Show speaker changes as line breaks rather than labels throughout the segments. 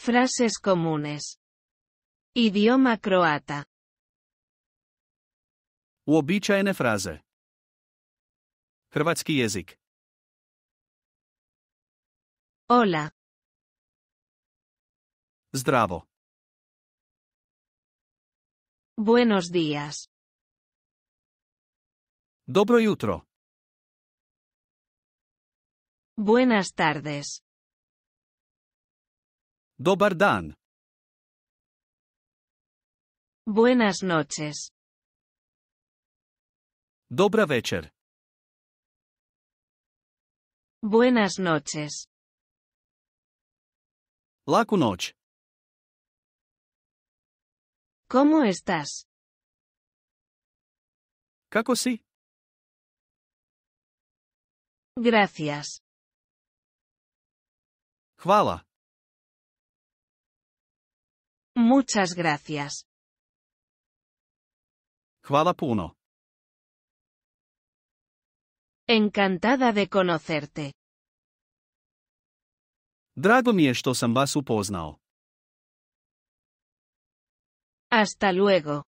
Frases comunes. Idioma croata. Uobičajene fraze. Hrvatski jezik. Hola. Zdravo. Buenos días. Dobro jutro. Buenas tardes. Dobar dan. Buenas noches. Dobra večer. Buenas noches. Laku noć. ¿Cómo estás? Kako si? Gracias. Hvala. Muchas gracias. Hvala puno. Encantada de conocerte. Drago mi što sam vas upoznao. Hasta luego.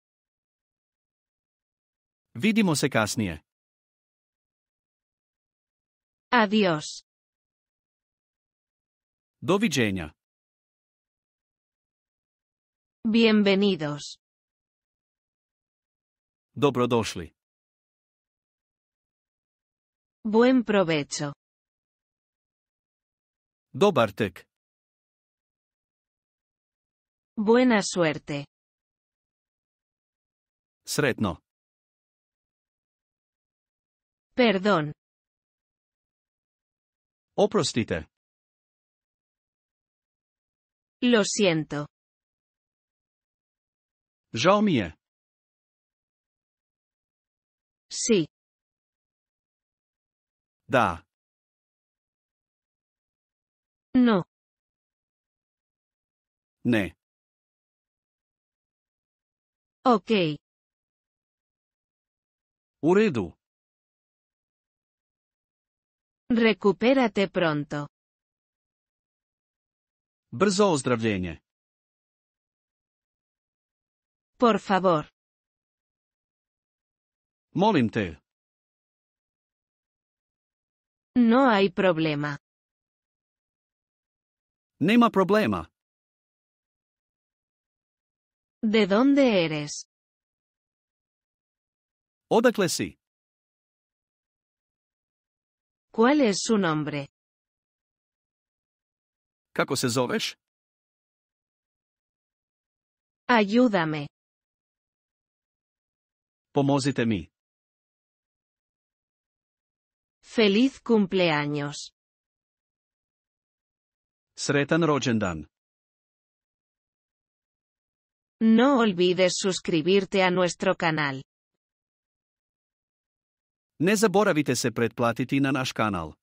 Vidimo se kasnije. Adiós. Doviđenja. Bienvenidos. Dobrodošli. Buen provecho. Dobar Buena suerte. Sretno. Perdón. Oprostite. Lo siento. Jaumiye. Si. Da. No. Ne. Ok. U redu. Recupérate pronto. Brzo ozdravljenje. Por favor. Molim No hay problema. Nema problema. ¿De dónde eres? Odakle ¿Cuál es su nombre? Kako se zoveš? Ayúdame. Pomozite mi. Feliz cumpleaños. Sretan rođendan. No olvides suscribirte a nuestro canal. Ne zaboravite se pretplatiti na naš kanal.